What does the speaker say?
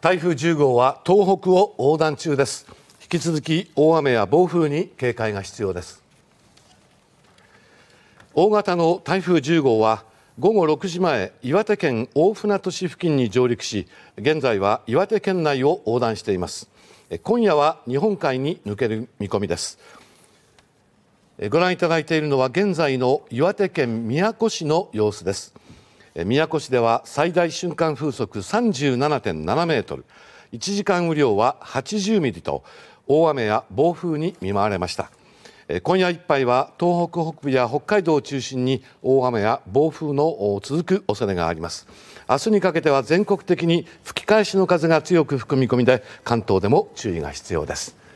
台風10号は東北を横断中です引き続き大雨や暴風に警戒が必要です大型の台風10号は午後6時前岩手県大船渡市付近に上陸し現在は岩手県内を横断しています今夜は日本海に抜ける見込みですご覧いただいているのは現在の岩手県宮古市の様子です宮古市では最大瞬間風速37.7メートル1時間雨量は80ミリと大雨や暴風に見舞われました今夜いっぱいは東北北部や北海道を中心に大雨や暴風の続く恐れがあります明日にかけては全国的に吹き返しの風が強く吹く見込みで関東でも注意が必要です